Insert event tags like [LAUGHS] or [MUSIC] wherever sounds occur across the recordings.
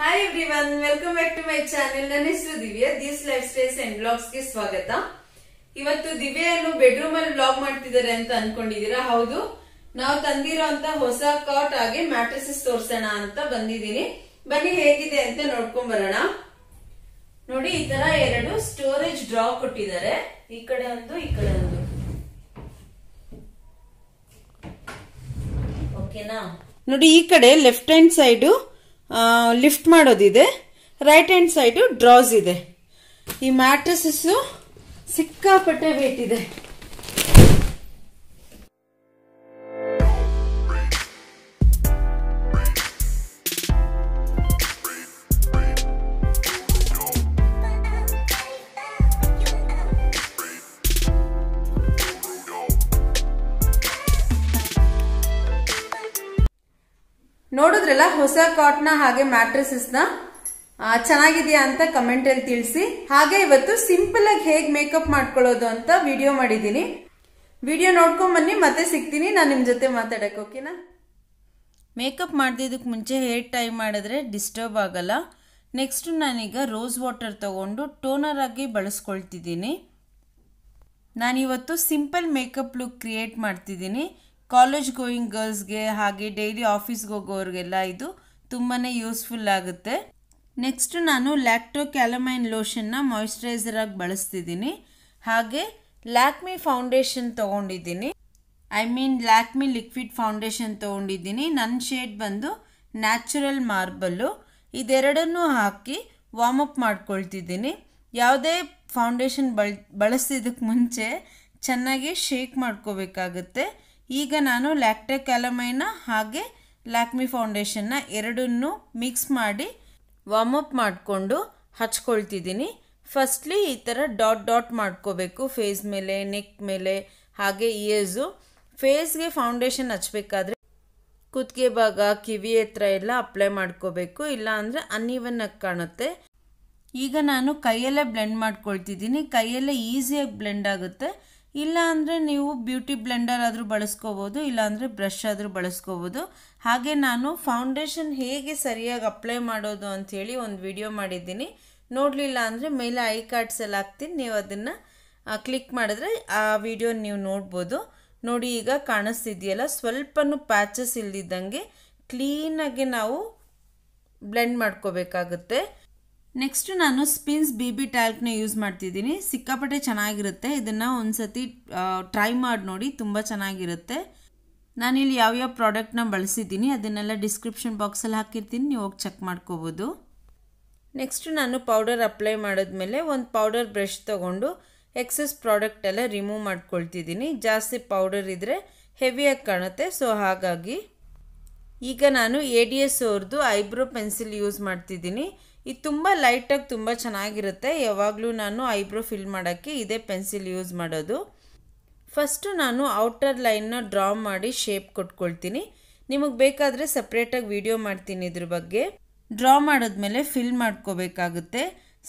Hi everyone welcome back to my channel ನನ್ನ ಹೆಸರು Divya this lifestyles and blogs ಗೆ ಸ್ವಾಗತ ಇವತ್ತು ದಿವ್ಯನ್ನು ಬೆಡ್ರೂಮ್ ಅಲ್ಲಿ ಬ್ಲಾಗ್ ಮಾಡ್ತಿದ್ದಾರೆ ಅಂತ ಅನ್ಕೊಂಡಿದೀರಾ ಹೌದು ನಾವು ತಂದಿರೋ ಅಂತ ಹೊಸ ಕಾಟ್ ಆಗಿ ಮ್ಯಾಟ್ರಸಸ್ ತೋರ್ಸೋಣ ಅಂತ ಬಂದಿದ್ದೀನಿ ಬನ್ನಿ ಹೇಗಿದೆ ಅಂತ ನೋಡ್ಕೊಂಡ್ ಬರೋಣ ನೋಡಿ ಈ ತರ ಎರಡು ಸ್ಟೋರೇಜ್ ಡ್ರಾ ಕೊಟ್ಟಿದ್ದಾರೆ ಈ ಕಡೆ ಒಂದು ಈ ಕಡೆ ಒಂದು ನೋಡಿ ಈ ಕಡೆ ಲೆಫ್ಟ್ ಹ್ಯಾಂಡ್ ಸೈಡು ಲಿಫ್ಟ್ ಮಾಡೋದಿದೆ ರೈಟ್ ಹ್ಯಾಂಡ್ ಸೈಡು ಡ್ರಾಸ್ ಇದೆ ಈ ಮ್ಯಾಟ್ರಸಸ್ಸು ಸಿಕ್ಕಾಪಟ್ಟೆ ವೇಟ್ ಇದೆ ಹೊಸ ಕಾಟ್ನ ಹಾಗೆ ಮ್ಯಾಟ್ರಸಸ್ ನ ಚೆನ್ನಾಗಿದೆಯಾ ಅಂತ ಕಮೆಂಟ್ ಅಲ್ಲಿ ತಿಳಿಸಿ ಹಾಗೆ ಇವತ್ತು ಸಿಂಪಲ್ ಆಗಿ ಹೇಗೆ ಮೇಕಪ್ ಮಾಡ್ಕೊಳ್ಳೋದು ಅಂತ ವಿಡಿಯೋ ಮಾಡಿದ್ದೀನಿ ವಿಡಿಯೋ ನೋಡ್ಕೊಂಡ್ ಬನ್ನಿ ಮತ್ತೆ ಸಿಗ್ತೀನಿ ನಾನು ನಿಮ್ಮ ಜೊತೆ ಮಾತಾಡಕ್ಕೆ ಓಕೆನಾ ಮೇಕಪ್ ಮಾಡ್ದಿದ್ದಕ್ಕೆ ಮುಂಚೆ ಹೇರ್ ಟೈ ಮಾಡಿದ್ರೆ ಡಿಸ್ಟರ್ಬ್ ಆಗಲ್ಲ ನೆಕ್ಸ್ಟ್ ನಾನೀಗ ರೋಸ್ ವಾಟರ್ ತಗೊಂಡು ಟೋನರ್ ಆಗಿ ಬಳಸ್ಕೊಳ್ತಿದ್ದೀನಿ ನಾನಿವತ್ತು ಸಿಂಪಲ್ ಮೇಕಪ್ ಲುಕ್ ಕ್ರಿಯೇಟ್ ಮಾಡ್ತಿದ್ದೀನಿ ಕಾಲೇಜ್ ಗೋಯಿಂಗ್ ಗರ್ಲ್ಸ್ಗೆ ಹಾಗೆ ಡೈಲಿ ಆಫೀಸ್ಗೆ ಹೋಗೋರಿಗೆಲ್ಲ ಇದು ತುಂಬಾ ಯೂಸ್ಫುಲ್ ಆಗುತ್ತೆ ನೆಕ್ಸ್ಟ್ ನಾನು ಲ್ಯಾಕ್ಟೋ ಕ್ಯಾಲಮೈನ್ ಲೋಷನ್ನ ಮಾಯಿಶ್ಚರೈಸರಾಗಿ ಆಗಿ ಬಳಸ್ತಿದ್ದೀನಿ ಹಾಗೆ ಲ್ಯಾಕ್ಮಿ ಫೌಂಡೇಶನ್ ತೊಗೊಂಡಿದ್ದೀನಿ I mean Lakme liquid foundation ತೊಗೊಂಡಿದ್ದೀನಿ ನನ್ನ ಶೇಡ್ ಬಂದು ನ್ಯಾಚುರಲ್ ಮಾರ್ಬಲ್ಲು ಇದೆರಡನ್ನೂ ಹಾಕಿ ವಾಮಪ್ ಮಾಡ್ಕೊಳ್ತಿದ್ದೀನಿ ಯಾವುದೇ ಫೌಂಡೇಶನ್ ಬಳಸಿದಕ್ಕೆ ಮುಂಚೆ ಚೆನ್ನಾಗಿ ಶೇಕ್ ಮಾಡ್ಕೋಬೇಕಾಗತ್ತೆ ಈಗ ನಾನು ಲ್ಯಾಕ್ಟೆಕ್ ಅಲಮೈನ ಹಾಗೆ ಲ್ಯಾಕ್ಮಿ ಫೌಂಡೇಶನ್ನ ಎರಡನ್ನೂ ಮಿಕ್ಸ್ ಮಾಡಿ ವಾಮಪ್ ಮಾಡಿಕೊಂಡು ಹಚ್ಕೊಳ್ತಿದ್ದೀನಿ ಫಸ್ಟ್ಲಿ ಈ ಥರ ಡಾಟ್ ಡಾಟ್ ಮಾಡ್ಕೋಬೇಕು ಫೇಸ್ ಮೇಲೆ ನೆಕ್ ಮೇಲೆ ಹಾಗೆ ಇಯರ್ಸು ಫೇಸ್ಗೆ ಫೌಂಡೇಶನ್ ಹಚ್ಬೇಕಾದ್ರೆ ಕುತ್ತಿಗೆ ಭಾಗ ಕಿವಿ ಹತ್ರ ಎಲ್ಲ ಅಪ್ಲೈ ಮಾಡ್ಕೋಬೇಕು ಇಲ್ಲ ಅಂದರೆ ಆಗಿ ಕಾಣುತ್ತೆ ಈಗ ನಾನು ಕೈಯಲ್ಲೇ ಬ್ಲೆಂಡ್ ಮಾಡ್ಕೊಳ್ತಿದ್ದೀನಿ ಕೈಯಲ್ಲೇ ಈಸಿಯಾಗಿ ಬ್ಲೆಂಡ್ ಆಗುತ್ತೆ ಇಲ್ಲ ಅಂದರೆ ನೀವು ಬ್ಯೂಟಿ ಬ್ಲೆಂಡರ್ ಆದರೂ ಬಳಸ್ಕೋಬೋದು ಇಲ್ಲಾಂದರೆ ಬ್ರಷ್ ಆದರೂ ಬಳಸ್ಕೋಬೋದು ಹಾಗೆ ನಾನು ಫೌಂಡೇಶನ್ ಹೇಗೆ ಸರಿಯಾಗಿ ಅಪ್ಲೈ ಮಾಡೋದು ಅಂಥೇಳಿ ಒಂದು ವಿಡಿಯೋ ಮಾಡಿದ್ದೀನಿ ನೋಡಲಿಲ್ಲ ಅಂದರೆ ಮೇಲೆ ಐ ಕಾರ್ಡ್ಸ್ ಎಲ್ಲ ಹಾಕ್ತೀನಿ ನೀವು ಅದನ್ನು ಕ್ಲಿಕ್ ಮಾಡಿದ್ರೆ ಆ ವಿಡಿಯೋ ನೀವು ನೋಡ್ಬೋದು ನೋಡಿ ಈಗ ಕಾಣಿಸ್ತಿದೆಯಲ್ಲ ಸ್ವಲ್ಪನೂ ಪ್ಯಾಚಸ್ ಇಲ್ದಿದ್ದಂಗೆ ಕ್ಲೀನಾಗಿ ನಾವು ಬ್ಲೆಂಡ್ ಮಾಡ್ಕೋಬೇಕಾಗುತ್ತೆ ನೆಕ್ಸ್ಟ್ ನಾನು ಸ್ಪಿನ್ಸ್ ಬಿ ಬಿ ಟ್ಯಾಲ್ಕ್ನ ಯೂಸ್ ಮಾಡ್ತಿದ್ದೀನಿ ಸಿಕ್ಕಾಪಟ್ಟೆ ಚೆನ್ನಾಗಿರುತ್ತೆ ಇದನ್ನು ಒಂದು ಸತಿ ಟ್ರೈ ಮಾಡಿ ನೋಡಿ ತುಂಬ ಚೆನ್ನಾಗಿರುತ್ತೆ ನಾನಿಲ್ಲಿ ಯಾವ್ಯಾವ ಪ್ರಾಡಕ್ಟ್ನ ಬಳಸಿದ್ದೀನಿ ಅದನ್ನೆಲ್ಲ ಡಿಸ್ಕ್ರಿಪ್ಷನ್ ಬಾಕ್ಸಲ್ಲಿ ಹಾಕಿರ್ತೀನಿ ನೀವು ಹೋಗಿ ಚೆಕ್ ಮಾಡ್ಕೋಬೋದು ನೆಕ್ಸ್ಟ್ ನಾನು ಪೌಡರ್ ಅಪ್ಲೈ ಮಾಡಿದ್ಮೇಲೆ ಒಂದು ಪೌಡರ್ ಬ್ರಷ್ ತೊಗೊಂಡು ಎಕ್ಸಸ್ ಪ್ರಾಡಕ್ಟ್ ಎಲ್ಲ ರಿಮೂವ್ ಮಾಡ್ಕೊಳ್ತಿದ್ದೀನಿ ಜಾಸ್ತಿ ಪೌಡರ್ ಇದ್ದರೆ ಹೆವಿಯಾಗಿ ಕಾಣುತ್ತೆ ಸೊ ಹಾಗಾಗಿ ಈಗ ನಾನು ಎ ಡಿ ಎಸ್ ಅವ್ರದ್ದು ಐಬ್ರೋ ಪೆನ್ಸಿಲ್ ಯೂಸ್ ಮಾಡ್ತಿದ್ದೀನಿ ಇದು ತುಂಬ ಲೈಟಾಗಿ ತುಂಬ ಚೆನ್ನಾಗಿರುತ್ತೆ ಯಾವಾಗಲೂ ನಾನು ಐಬ್ರೋ ಫಿಲ್ ಮಾಡೋಕ್ಕೆ ಇದೇ ಪೆನ್ಸಿಲ್ ಯೂಸ್ ಮಾಡೋದು ಫಸ್ಟು ನಾನು ಔಟರ್ ಲೈನ್ನ ಡ್ರಾ ಮಾಡಿ ಶೇಪ್ ಕೊಟ್ಕೊಳ್ತೀನಿ ನಿಮಗೆ ಬೇಕಾದರೆ ಸಪ್ರೇಟಾಗಿ ವಿಡಿಯೋ ಮಾಡ್ತೀನಿ ಇದ್ರ ಬಗ್ಗೆ ಡ್ರಾ ಮಾಡಿದ್ಮೇಲೆ ಫಿಲ್ ಮಾಡ್ಕೋಬೇಕಾಗುತ್ತೆ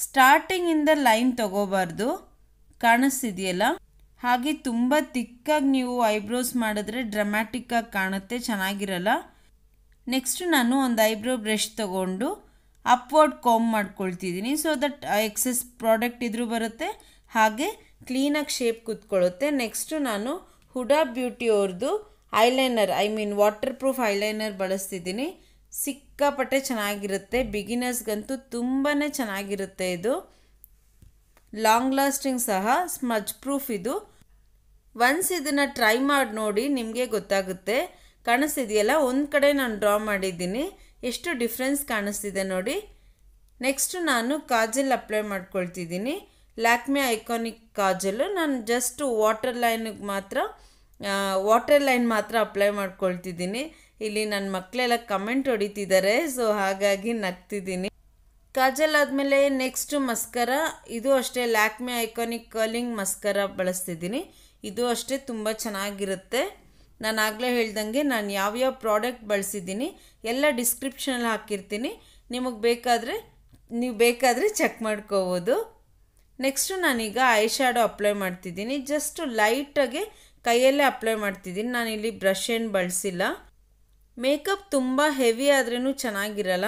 ಸ್ಟಾರ್ಟಿಂಗಿಂದ ಲೈನ್ ತೊಗೋಬಾರ್ದು ಕಾಣಿಸ್ತಿದೆಯಲ್ಲ ಹಾಗೆ ತುಂಬ ತಿಕ್ಕಾಗಿ ನೀವು ಐಬ್ರೋಸ್ ಮಾಡಿದ್ರೆ ಡ್ರಮ್ಯಾಟಿಕ್ಕಾಗಿ ಕಾಣುತ್ತೆ ಚೆನ್ನಾಗಿರಲ್ಲ ನೆಕ್ಸ್ಟ್ ನಾನು ಒಂದು ಐಬ್ರೋ ಬ್ರಷ್ ತಗೊಂಡು ಅಪ್ವರ್ಡ್ ಕಾಮ್ ಮಾಡ್ಕೊಳ್ತಿದ್ದೀನಿ ಸೊ ದಟ್ ಎಕ್ಸೆಸ್ ಪ್ರಾಡಕ್ಟ್ ಇದ್ರೂ ಬರುತ್ತೆ ಹಾಗೆ ಕ್ಲೀನಾಗಿ ಶೇಪ್ ಕೂತ್ಕೊಳ್ಳುತ್ತೆ ನೆಕ್ಸ್ಟು ನಾನು ಹುಡಾ ಬ್ಯೂಟಿ ಅವ್ರದ್ದು eyeliner I mean waterproof eyeliner ಬಳಸ್ತಿದ್ದೀನಿ ಸಿಕ್ಕಾಪಟ್ಟೆ ಚೆನ್ನಾಗಿರುತ್ತೆ ಬಿಗಿನರ್ಸ್ಗಂತೂ ತುಂಬಾ ಚೆನ್ನಾಗಿರುತ್ತೆ ಇದು ಲಾಂಗ್ ಲಾಸ್ಟಿಂಗ್ ಸಹ ಸ್ಮಜ್ ಪ್ರೂಫ್ ಇದು ಒನ್ಸ್ ಇದನ್ನು ಟ್ರೈ ಮಾಡಿ ನೋಡಿ ನಿಮಗೆ ಗೊತ್ತಾಗುತ್ತೆ ಕಾಣಿಸ್ತಿದೆಯಲ್ಲ ಒಂದು ಕಡೆ ನಾನು ಡ್ರಾ ಮಾಡಿದ್ದೀನಿ ಎಷ್ಟು ಡಿಫ್ರೆನ್ಸ್ ಕಾಣಿಸ್ತಿದೆ ನೋಡಿ ನೆಕ್ಸ್ಟು ನಾನು ಕಾಜಲ್ ಅಪ್ಲೈ ಮಾಡ್ಕೊಳ್ತಿದ್ದೀನಿ ಲ್ಯಾಕ್ಮೆ ಐಕಾನಿಕ್ ಕಾಜಲ್ಲು ನಾನು ಜಸ್ಟ್ ವಾಟರ್ ಲೈನಿಗೆ ಮಾತ್ರ ವಾಟರ್ ಲೈನ್ ಮಾತ್ರ ಅಪ್ಲೈ ಮಾಡ್ಕೊಳ್ತಿದ್ದೀನಿ ಇಲ್ಲಿ ನನ್ನ ಮಕ್ಕಳೆಲ್ಲ ಕಮೆಂಟ್ ಹೊಡಿತಿದ್ದಾರೆ ಸೊ ಹಾಗಾಗಿ ನಗ್ತಿದ್ದೀನಿ ಕಾಜಲ್ ಆದಮೇಲೆ ನೆಕ್ಸ್ಟು ಮಸ್ಕರ ಇದು ಅಷ್ಟೇ ಲ್ಯಾಕ್ಮೆ ಐಕಾನಿಕ್ ಕರ್ಲಿಂಗ್ ಮಸ್ಕರ ಬಳಸ್ತಿದ್ದೀನಿ ಇದು ಅಷ್ಟೇ ತುಂಬ ಚೆನ್ನಾಗಿರುತ್ತೆ ನಾನು ಆಗಲೇ ಹೇಳ್ದಂಗೆ ನಾನು ಯಾವ್ಯಾವ ಪ್ರಾಡಕ್ಟ್ ಬಳಸಿದ್ದೀನಿ ಎಲ್ಲ ಡಿಸ್ಕ್ರಿಪ್ಷನಲ್ಲಿ ಹಾಕಿರ್ತೀನಿ ನಿಮಗೆ ಬೇಕಾದರೆ ನೀವು ಬೇಕಾದರೆ ಚೆಕ್ ಮಾಡ್ಕೋಬೋದು ನೆಕ್ಸ್ಟು ನಾನೀಗ ಐ ಶ್ಯಾಡೋ ಅಪ್ಲೈ ಮಾಡ್ತಿದ್ದೀನಿ ಜಸ್ಟು ಲೈಟಾಗೆ ಕೈಯಲ್ಲೇ ಅಪ್ಲೈ ಮಾಡ್ತಿದ್ದೀನಿ ನಾನಿಲ್ಲಿ ಬ್ರಷ್ ಏನು ಬಳಸಿಲ್ಲ ಮೇಕಪ್ ತುಂಬ ಹೆವಿ ಆದ್ರೂ ಚೆನ್ನಾಗಿರಲ್ಲ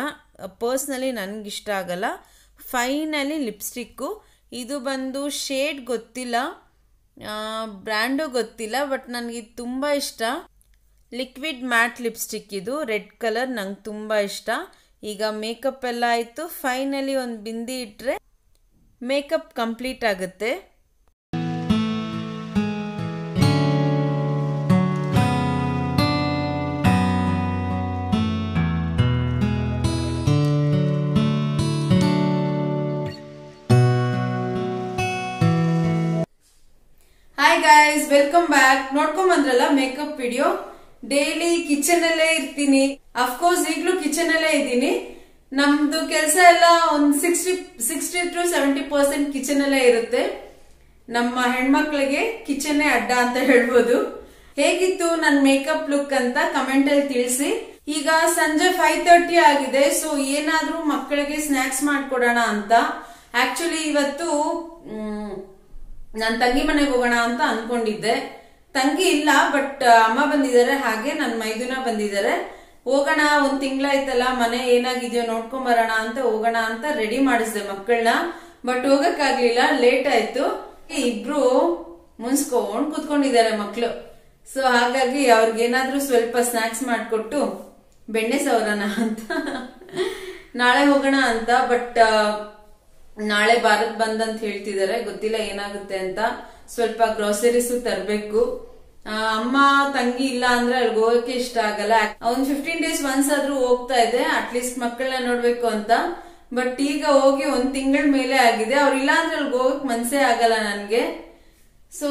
ಪರ್ಸ್ನಲಿ ನನಗಿಷ್ಟ ಆಗಲ್ಲ ಫೈನಲಿ ಲಿಪ್ಸ್ಟಿಕ್ಕು ಇದು ಬಂದು ಶೇಡ್ ಗೊತ್ತಿಲ್ಲ ಬ್ರ್ಯಾಂಡು ಗೊತ್ತಿಲ್ಲ ಬಟ್ ನನಗೆ ತುಂಬ ಇಷ್ಟ ಲಿಕ್ವಿಡ್ ಮ್ಯಾಟ್ ಲಿಪ್ಸ್ಟಿಕ್ ಇದು ರೆಡ್ ಕಲರ್ ನಂಗೆ ತುಂಬ ಇಷ್ಟ ಈಗ ಮೇಕಪ್ ಎಲ್ಲ ಆಯಿತು ಫೈನಲಿ ಒಂದು ಬಿಂದಿ ಇಟ್ಟರೆ ಮೇಕಪ್ ಕಂಪ್ಲೀಟ್ ಆಗುತ್ತೆ ಗೈಸ್ ವೆಲ್ಕಮ್ ಬ್ಯಾಕ್ ನೋಡ್ಕೊಂಡ್ ಬಂದ್ರಲ್ಲ ಮೇಕಪ್ ವಿಡಿಯೋ ಡೈಲಿ ಕಿಚನ್ ಅಲ್ಲೇ ಇರ್ತೀನಿ ಅಫ್ಕೋರ್ಸ್ ಈಗ್ಲೂ ಕಿಚನ್ ಅಲ್ಲೇ ಇದ್ದೀನಿ ನಮ್ದು ಕೆಲಸ ಎಲ್ಲ ಒಂದ್ sixty sixty to seventy percent kitchen ಅಲ್ಲೇ ಇರುತ್ತೆ ನಮ್ಮ ಹೆಣ್ಮಕ್ಳಿಗೆ ಕಿಚನ್ ಅಡ್ಡ ಅಂತ ಹೇಳ್ಬೋದು ಹೇಗಿತ್ತು ನನ್ ಮೇಕಪ್ ಲುಕ್ ಅಂತ ಕಮೆಂಟ್ ಅಲ್ಲಿ ತಿಳಿಸಿ ಈಗ ಸಂಜೆ ಫೈವ್ ತರ್ಟಿ ಆಗಿದೆ ಸೊ ಏನಾದ್ರೂ ಮಕ್ಕಳಿಗೆ ಸ್ನಾಕ್ಸ್ ಮಾಡ್ಕೊಡೋಣ ಅಂತ ಆಕ್ಚುಲಿ ಇವತ್ತು ನನ್ನ ತಂಗಿ ಮನೆಗೆ ಹೋಗೋಣ ಅಂತ ಅನ್ಕೊಂಡಿದ್ದೆ ತಂಗಿ ಇಲ್ಲ ಬಟ್ ಅಮ್ಮ ಬಂದಿದ್ದಾರೆ ಹಾಗೆ ನನ್ ಮೈದುನ ಬಂದಿದ್ದಾರೆ ಹೋಗೋಣ ಒಂದ್ ತಿಂಗ್ಳಾಯ್ತಲ್ಲ ಮನೆ ಏನಾಗಿದ್ಯೋ ನೋಡ್ಕೊಂಡ್ ಬರೋಣ ಅಂತ ಹೋಗೋಣ ಅಂತ ರೆಡಿ ಮಾಡಿಸಿದೆ ಮಕ್ಕಳನ್ನ ಬಟ್ ಹೋಗಕ್ಕಾಗ್ಲಿಲ್ಲ ಲೇಟ್ ಆಯ್ತು ಇಬ್ರು ಮುನ್ಸ್ಕೊಂಡ್ ಕುತ್ಕೊಂಡಿದ್ದಾರೆ ಮಕ್ಳು ಸೊ ಹಾಗಾಗಿ ಅವ್ರಿಗೇನಾದ್ರೂ ಸ್ವಲ್ಪ ಸ್ನಾಕ್ಸ್ ಮಾಡ್ಕೊಟ್ಟು ಬೆಣ್ಣೆ ಸವರಣ ಅಂತ ನಾಳೆ ಹೋಗೋಣ ಅಂತ ಬಟ್ ನಾಳೆ ಭಾರತ್ ಬಂದ್ ಅಂತ ಹೇಳ್ತಿದಾರೆ ಗೊತ್ತಿಲ್ಲ ಏನಾಗುತ್ತೆ ಅಂತ ಸ್ವಲ್ಪ ಗ್ರೋಸರೀಸ್ ತರಬೇಕು ಅಮ್ಮ ತಂಗಿ ಇಲ್ಲ ಅಂದ್ರೆ ಅಲ್ಲಿ ಹೋಗಕ್ಕೆ ಇಷ್ಟ ಆಗಲ್ಲ ಅವ್ನ್ ಫಿಫ್ಟೀನ್ ಡೇಸ್ ಒನ್ಸ್ ಆದ್ರೂ ಹೋಗ್ತಾ ಇದೆ ಅಟ್ಲೀಸ್ಟ್ ಮಕ್ಕಳನ್ನ ನೋಡ್ಬೇಕು ಅಂತ ಬಟ್ ಈಗ ಹೋಗಿ ಒಂದ್ ತಿಂಗಳ ಮೇಲೆ ಆಗಿದೆ ಅವ್ರ ಇಲ್ಲ ಅಂದ್ರೆ ಅಲ್ಗೆ ಹೋಗಕ್ ಮನ್ಸೇ ಆಗಲ್ಲ ನನ್ಗೆ ಸೊ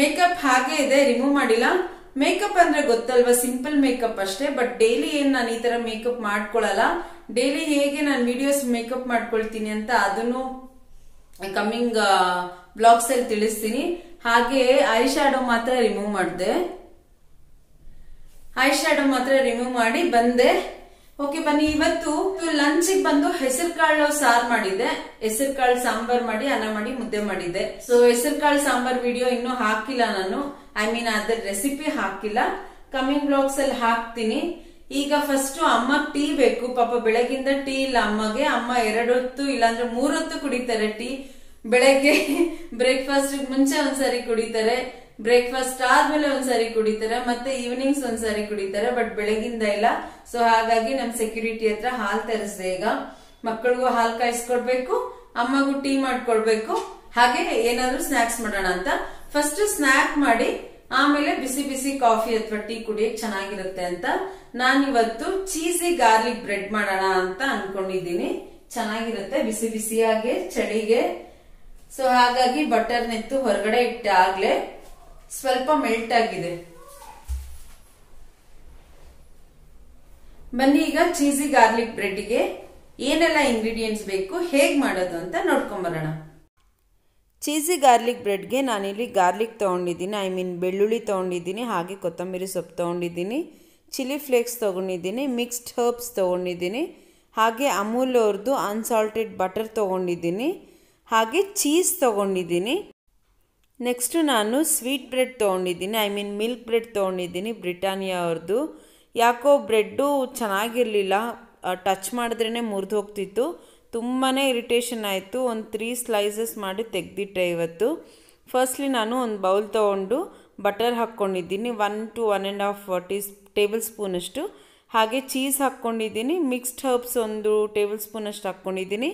ಮೇಕಪ್ ಹಾಗೆ ಇದೆ ರಿಮೂವ್ ಮಾಡಿಲ್ಲ ಮೇಕಪ್ ಅಂದ್ರೆ ಗೊತ್ತಲ್ವಾ ಸಿಂಪಲ್ ಮೇಕಪ್ ಅಷ್ಟೇ ಬಟ್ ಡೈಲಿ ಏನ್ ನಾನು ಈ ತರ ಮೇಕಪ್ ಮಾಡ್ಕೊಳ್ಳಲ್ಲ ಡೈಲಿ ಹೇಗೆ ನಾನು ವಿಡಿಯೋಸ್ ಮೇಕಪ್ ಮಾಡ್ಕೊಳ್ತೀನಿ ಅಂತ ಅದನ್ನು ಕಮ್ಮಿಂಗ್ ಬ್ಲಾಗ್ಸ್ ಅಲ್ಲಿ ತಿಳಿಸ್ತೀನಿ ಹಾಗೆ ಐ ಶ್ಯಾಡೋ ಮಾತ್ರ ರಿಮೂವ್ ಮಾಡಿದೆ ಐ ಶ್ಯಾಡೋ ಮಾತ್ರ ರಿಮೂವ್ ಮಾಡಿ ಬಂದೆ ಓಕೆ ಬನ್ನಿ ಇವತ್ತು ಲಂಚ್ ಬಂದು ಹೆಸರು ಕಾಳು ಸಾರು ಮಾಡಿದೆ ಹೆಸರ್ ಕಾಳು ಸಾಂಬಾರ್ ಮಾಡಿ ಅನ್ನ ಮಾಡಿ ಮುದ್ದೆ ಮಾಡಿದೆ ಸೊ ಹೆಸರುಕಾಳು ಕಾಳು ಸಾಂಬಾರ್ ವಿಡಿಯೋ ಇನ್ನೂ ಹಾಕಿಲ್ಲ ನಾನು ಐ ಮೀನ್ ಅದ್ರ ರೆಸಿಪಿ ಹಾಕಿಲ್ಲ ಕಮಿಂಗ್ ಬ್ಲಾಗ್ಸ್ ಅಲ್ಲಿ ಹಾಕ್ತೀನಿ ಈಗ ಫಸ್ಟ್ ಅಮ್ಮ ಟೀ ಬೇಕು ಪಾಪ ಬೆಳಗಿಂದ ಟೀ ಇಲ್ಲ ಅಮ್ಮಗೆ ಅಮ್ಮ ಎರಡೊತ್ತು ಇಲ್ಲಾಂದ್ರೆ ಮೂರೊತ್ತು ಕುಡಿತಾರೆ ಟೀ ಬೆಳಗ್ಗೆ ಬ್ರೇಕ್ಫಾಸ್ಟ್ [LAUGHS] ಮುಂಚೆ ಒಂದ್ಸರಿ ಕುಡಿತಾರೆ ಬ್ರೇಕ್ಫಾಸ್ಟ್ ಆದ್ಮೇಲೆ ಒಂದ್ಸಾರಿ ಕುಡಿತಾರೆ ಮತ್ತೆ ಈವ್ನಿಂಗ್ಸ್ ಒಂದ್ಸಾರಿ ಕುಡಿತಾರೆ ಬಟ್ ಬೆಳಗಿಂದ ಇಲ್ಲ ಸೊ ಹಾಗಾಗಿ ನಮ್ ಸೆಕ್ಯೂರಿಟಿ ಹತ್ರ ಹಾಲ್ ತರಿಸ್ದೆ ಈಗ ಮಕ್ಕಳಿಗೂ ಹಾಲ್ ಕಾಯಿಸ್ಕೊಡ್ಬೇಕು ಅಮ್ಮಗೂ ಟೀ ಮಾಡ್ಕೊಡ್ಬೇಕು ಹಾಗೆ ಏನಾದ್ರೂ ಸ್ನಾಕ್ಸ್ ಮಾಡೋಣ ಅಂತ ಫಸ್ಟ್ ಸ್ನಾಕ್ ಮಾಡಿ ಆಮೇಲೆ ಬಿಸಿ ಬಿಸಿ ಕಾಫಿ ಅಥವಾ ಟೀ ಕುಡಿಯಕ್ ಚೆನ್ನಾಗಿರುತ್ತೆ ಅಂತ ಇವತ್ತು ಚೀಸಿ ಗಾರ್ಲಿಕ್ ಬ್ರೆಡ್ ಮಾಡೋಣ ಅಂತ ಅನ್ಕೊಂಡಿದ್ದೀನಿ ಚೆನ್ನಾಗಿರುತ್ತೆ ಬಿಸಿ ಬಿಸಿಯಾಗೆ ಚಳಿಗೆ ಸೊ ಹಾಗಾಗಿ ಬಟರ್ ನೆತ್ತು ಹೊರಗಡೆ ಇಟ್ಟಾಗ್ಲೆ ಆಗ್ಲೇ ಸ್ವಲ್ಪ ಮೆಲ್ಟ್ ಆಗಿದೆ ಬನ್ನಿ ಈಗ ಚೀಸಿ ಗಾರ್ಲಿಕ್ ಬ್ರೆಡ್ಗೆ ಏನೆಲ್ಲ ಇಂಗ್ರೀಡಿಯೆಂಟ್ಸ್ ಬೇಕು ಹೇಗೆ ಮಾಡೋದು ಅಂತ ನೋಡ್ಕೊಂಬರೋಣ ಚೀಸಿ ಗಾರ್ಲಿಕ್ ಬ್ರೆಡ್ಗೆ ನಾನಿಲ್ಲಿ ಗಾರ್ಲಿಕ್ ತೊಗೊಂಡಿದ್ದೀನಿ ಐ ಮೀನ್ ಬೆಳ್ಳುಳ್ಳಿ ತೊಗೊಂಡಿದ್ದೀನಿ ಹಾಗೆ ಕೊತ್ತಂಬರಿ ಸೊಪ್ಪು ತೊಗೊಂಡಿದ್ದೀನಿ ಚಿಲ್ಲಿ ಫ್ಲೇಕ್ಸ್ ತೊಗೊಂಡಿದ್ದೀನಿ ಮಿಕ್ಸ್ಡ್ ಹರ್ಬ್ಸ್ ತೊಗೊಂಡಿದ್ದೀನಿ ಹಾಗೆ ಅಮೂಲ್ ಅವ್ರದ್ದು ಅನ್ಸಾಲ್ಟೆಡ್ ಬಟರ್ ತೊಗೊಂಡಿದ್ದೀನಿ ಹಾಗೆ ಚೀಸ್ ತೊಗೊಂಡಿದ್ದೀನಿ ನೆಕ್ಸ್ಟು ನಾನು ಸ್ವೀಟ್ ಬ್ರೆಡ್ ತೊಗೊಂಡಿದ್ದೀನಿ ಐ ಮೀನ್ ಮಿಲ್ಕ್ ಬ್ರೆಡ್ ತೊಗೊಂಡಿದ್ದೀನಿ ಬ್ರಿಟಾನಿಯಾ ಅವ್ರದ್ದು ಯಾಕೋ ಬ್ರೆಡ್ಡು ಚೆನ್ನಾಗಿರಲಿಲ್ಲ ಟಚ್ ಮಾಡಿದ್ರೇ ಮುರಿದು ಹೋಗ್ತಿತ್ತು ತುಂಬಾ ಇರಿಟೇಷನ್ ಆಯಿತು ಒಂದು ತ್ರೀ ಸ್ಲೈಸಸ್ ಮಾಡಿ ತೆಗೆದಿಟ್ಟೆ ಇವತ್ತು ಫಸ್ಟ್ಲಿ ನಾನು ಒಂದು ಬೌಲ್ ತೊಗೊಂಡು ಬಟರ್ ಹಾಕ್ಕೊಂಡಿದ್ದೀನಿ one to one and half tea ಟೇಬಲ್ ಸ್ಪೂನಷ್ಟು ಹಾಗೆ ಚೀಸ್ ಹಾಕ್ಕೊಂಡಿದ್ದೀನಿ ಮಿಕ್ಸ್ಡ್ ಹರ್ಬ್ಸ್ ಒಂದು ಟೇಬಲ್ ಸ್ಪೂನಷ್ಟು ಹಾಕ್ಕೊಂಡಿದ್ದೀನಿ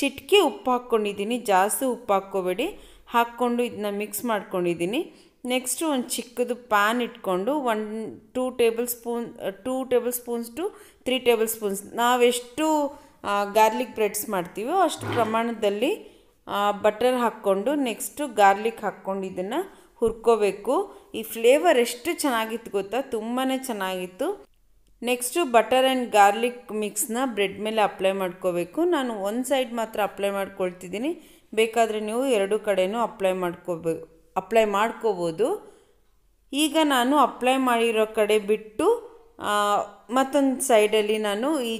ಚಿಟ್ಕೆ ಉಪ್ಪು ಹಾಕ್ಕೊಂಡಿದ್ದೀನಿ ಜಾಸ್ತಿ ಉಪ್ಪು ಹಾಕ್ಕೋಬೇಡಿ ಹಾಕ್ಕೊಂಡು ಇದನ್ನ ಮಿಕ್ಸ್ ಮಾಡ್ಕೊಂಡಿದ್ದೀನಿ ನೆಕ್ಸ್ಟು ಒಂದು ಚಿಕ್ಕದು ಪ್ಯಾನ್ ಇಟ್ಕೊಂಡು one two tablespoon two tablespoons to three tablespoons ನಾವೆಷ್ಟು ಗಾರ್ಲಿಕ್ ಬ್ರೆಡ್ಸ್ ಮಾಡ್ತೀವೋ ಅಷ್ಟು ಪ್ರಮಾಣದಲ್ಲಿ ಬಟರ್ ಹಾಕ್ಕೊಂಡು ನೆಕ್ಸ್ಟು ಗಾರ್ಲಿಕ್ ಹಾಕ್ಕೊಂಡು ಇದನ್ನು ಹುರ್ಕೋಬೇಕು ಈ ಫ್ಲೇವರ್ ಎಷ್ಟು ಚೆನ್ನಾಗಿತ್ತು ಗೊತ್ತಾ ತುಂಬಾ ಚೆನ್ನಾಗಿತ್ತು ನೆಕ್ಸ್ಟು ಬಟರ್ ಆ್ಯಂಡ್ ಗಾರ್ಲಿಕ್ ಮಿಕ್ಸ್ನ ಬ್ರೆಡ್ ಮೇಲೆ ಅಪ್ಲೈ ಮಾಡ್ಕೋಬೇಕು ನಾನು ಒಂದು ಸೈಡ್ ಮಾತ್ರ ಅಪ್ಲೈ ಮಾಡ್ಕೊಳ್ತಿದ್ದೀನಿ ಬೇಕಾದರೆ ನೀವು ಎರಡು ಕಡೆನೂ ಅಪ್ಲೈ ಮಾಡ್ಕೋಬೇಕು ಅಪ್ಲೈ ಮಾಡ್ಕೋಬೋದು ಈಗ ನಾನು ಅಪ್ಲೈ ಮಾಡಿರೋ ಕಡೆ ಬಿಟ್ಟು ಮತ್ತೊಂದು ಸೈಡಲ್ಲಿ ನಾನು ಈ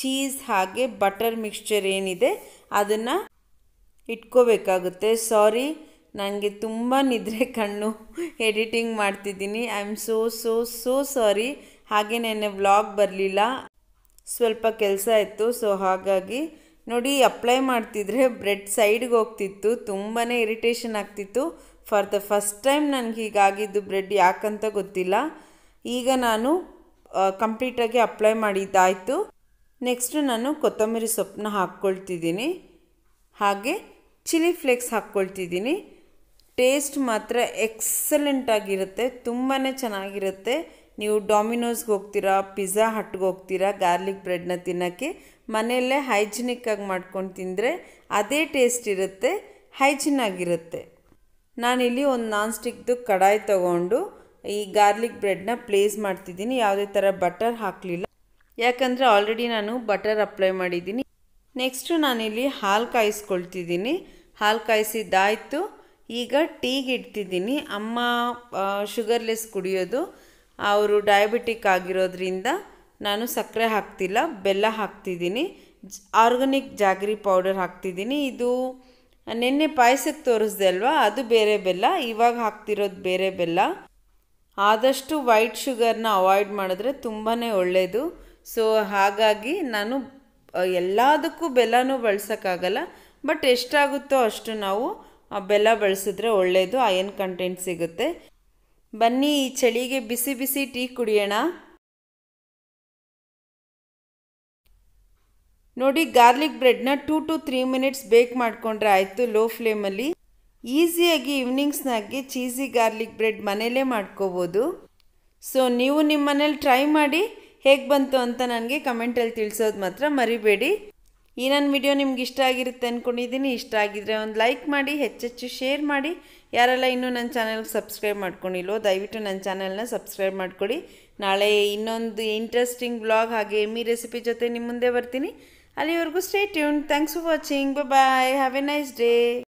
ಚೀಸ್ ಹಾಗೆ ಬಟರ್ ಮಿಕ್ಸ್ಚರ್ ಏನಿದೆ ಅದನ್ನು ಇಟ್ಕೋಬೇಕಾಗುತ್ತೆ ಸಾರಿ ನನಗೆ ತುಂಬ ನಿದ್ರೆ ಕಣ್ಣು ಎಡಿಟಿಂಗ್ ಮಾಡ್ತಿದ್ದೀನಿ I am so so so sorry ಹಾಗೆ ನೆನ್ನೆ ವ್ಲಾಗ್ ಬರಲಿಲ್ಲ ಸ್ವಲ್ಪ ಕೆಲಸ ಇತ್ತು ಸೊ ಹಾಗಾಗಿ ನೋಡಿ ಅಪ್ಲೈ ಮಾಡ್ತಿದ್ರೆ ಬ್ರೆಡ್ ಸೈಡ್ಗೆ ಹೋಗ್ತಿತ್ತು ತುಂಬಾ ಇರಿಟೇಷನ್ ಆಗ್ತಿತ್ತು ಫಾರ್ ದ ಫಸ್ಟ್ ಟೈಮ್ ನನಗೆ ಹೀಗಾಗಿದ್ದು ಬ್ರೆಡ್ ಯಾಕಂತ ಗೊತ್ತಿಲ್ಲ ಈಗ ನಾನು ಕಂಪ್ಲೀಟಾಗಿ ಅಪ್ಲೈ ಮಾಡಿದ್ದಾಯಿತು ನೆಕ್ಸ್ಟು ನಾನು ಕೊತ್ತಂಬರಿ ಸೊಪ್ಪನ್ನ ಹಾಕ್ಕೊಳ್ತಿದ್ದೀನಿ ಹಾಗೆ ಚಿಲ್ಲಿ ಫ್ಲೇಕ್ಸ್ ಹಾಕ್ಕೊಳ್ತಿದ್ದೀನಿ ಟೇಸ್ಟ್ ಮಾತ್ರ ಎಕ್ಸಲೆಂಟಾಗಿರುತ್ತೆ ತುಂಬಾ ಚೆನ್ನಾಗಿರುತ್ತೆ ನೀವು ಡಾಮಿನೋಸ್ಗೆ ಹೋಗ್ತೀರಾ ಪಿಜ್ಜಾ ಹಟ್ಗೆ ಹೋಗ್ತೀರಾ ಗಾರ್ಲಿಕ್ ಬ್ರೆಡ್ನ ತಿನ್ನೋಕ್ಕೆ ಮನೆಯಲ್ಲೇ ಹೈಜಿನಿಕ್ಕಾಗಿ ಮಾಡ್ಕೊಂಡು ತಿಂದರೆ ಅದೇ ಟೇಸ್ಟ್ ಇರುತ್ತೆ ಹೈಜಿನ್ ಆಗಿರುತ್ತೆ ನಾನಿಲ್ಲಿ ಒಂದು ನಾನ್ ಸ್ಟಿಕ್ದು ಕಡಾಯಿ ತೊಗೊಂಡು ಈ ಗಾರ್ಲಿಕ್ ಬ್ರೆಡ್ನ ಪ್ಲೇಸ್ ಮಾಡ್ತಿದ್ದೀನಿ ಯಾವುದೇ ಥರ ಬಟರ್ ಹಾಕಲಿಲ್ಲ ಯಾಕಂದರೆ ಆಲ್ರೆಡಿ ನಾನು ಬಟರ್ ಅಪ್ಲೈ ಮಾಡಿದ್ದೀನಿ ನೆಕ್ಸ್ಟು ನಾನಿಲ್ಲಿ ಹಾಲು ಕಾಯಿಸ್ಕೊಳ್ತಿದ್ದೀನಿ ಹಾಲು ಕಾಯಿಸಿದ್ದಾಯಿತು ಈಗ ಟೀಗೆ ಇಡ್ತಿದ್ದೀನಿ ಅಮ್ಮ ಶುಗರ್ಲೆಸ್ ಕುಡಿಯೋದು ಅವರು ಡಯಾಬಿಟಿಕ್ ಆಗಿರೋದ್ರಿಂದ ನಾನು ಸಕ್ಕರೆ ಹಾಕ್ತಿಲ್ಲ ಬೆಲ್ಲ ಹಾಕ್ತಿದ್ದೀನಿ ಆರ್ಗಾನಿಕ್ ಜಾಗರಿ ಪೌಡರ್ ಹಾಕ್ತಿದ್ದೀನಿ ಇದು ನಿನ್ನೆ ಪಾಯಸಕ್ಕೆ ತೋರಿಸ್ದೆ ಅಲ್ವಾ ಅದು ಬೇರೆ ಬೆಲ್ಲ ಇವಾಗ ಹಾಕ್ತಿರೋದು ಬೇರೆ ಬೆಲ್ಲ ಆದಷ್ಟು ವೈಟ್ ಶುಗರ್ನ ಅವಾಯ್ಡ್ ಮಾಡಿದ್ರೆ ತುಂಬಾ ಒಳ್ಳೆಯದು ಸೊ ಹಾಗಾಗಿ ನಾನು ಎಲ್ಲದಕ್ಕೂ ಬೆಲ್ಲನೂ ಬಳಸೋಕ್ಕಾಗಲ್ಲ ಬಟ್ ಎಷ್ಟಾಗುತ್ತೋ ಅಷ್ಟು ನಾವು ಬೆಲ್ಲ ಬಳಸಿದ್ರೆ ಒಳ್ಳೆಯದು ಅಯನ್ ಕಂಟೆಂಟ್ ಸಿಗುತ್ತೆ ಬನ್ನಿ ಈ ಚಳಿಗೆ ಬಿಸಿ ಬಿಸಿ ಟೀ ಕುಡಿಯೋಣ ನೋಡಿ ಗಾರ್ಲಿಕ್ ಬ್ರೆಡ್ನ two to three minutes bake ಮಾಡಿಕೊಂಡ್ರೆ ಆಯಿತು ಲೋ ಫ್ಲೇಮಲ್ಲಿ ಈಸಿಯಾಗಿ ಈವ್ನಿಂಗ್ ಚೀಸಿ ಗಾರ್ಲಿಕ್ ಬ್ರೆಡ್ ಮನೇಲೇ ಮಾಡ್ಕೋಬೋದು ಸೊ ನೀವು ನಿಮ್ಮ ಮನೇಲಿ ಟ್ರೈ ಮಾಡಿ ಹೇಗೆ ಬಂತು ಅಂತ ನನಗೆ ಕಮೆಂಟಲ್ಲಿ ತಿಳಿಸೋದು ಮಾತ್ರ ಮರಿಬೇಡಿ ಈ ನನ್ನ ವಿಡಿಯೋ ನಿಮ್ಗೆ ಇಷ್ಟ ಆಗಿರುತ್ತೆ ಅಂದ್ಕೊಂಡಿದ್ದೀನಿ ಇಷ್ಟ ಆಗಿದ್ರೆ ಒಂದು ಲೈಕ್ ಮಾಡಿ ಹೆಚ್ಚೆಚ್ಚು ಶೇರ್ ಮಾಡಿ ಯಾರೆಲ್ಲ ಇನ್ನೂ ನನ್ನ ಚಾನಲ್ಗೆ ಸಬ್ಸ್ಕ್ರೈಬ್ ಮಾಡ್ಕೊಂಡಿಲ್ವೋ ದಯವಿಟ್ಟು ನನ್ನ ಚಾನಲ್ನ ಸಬ್ಸ್ಕ್ರೈಬ್ ಮಾಡಿಕೊಡಿ ನಾಳೆ ಇನ್ನೊಂದು ಇಂಟ್ರೆಸ್ಟಿಂಗ್ ಬ್ಲಾಗ್ ಹಾಗೆ ಎಮ್ಮಿ ರೆಸಿಪಿ ಜೊತೆ ನಿಮ್ಮ ಮುಂದೆ ಬರ್ತೀನಿ Alivergu, stay tuned. Thanks for watching. Bye bye. Have a nice day.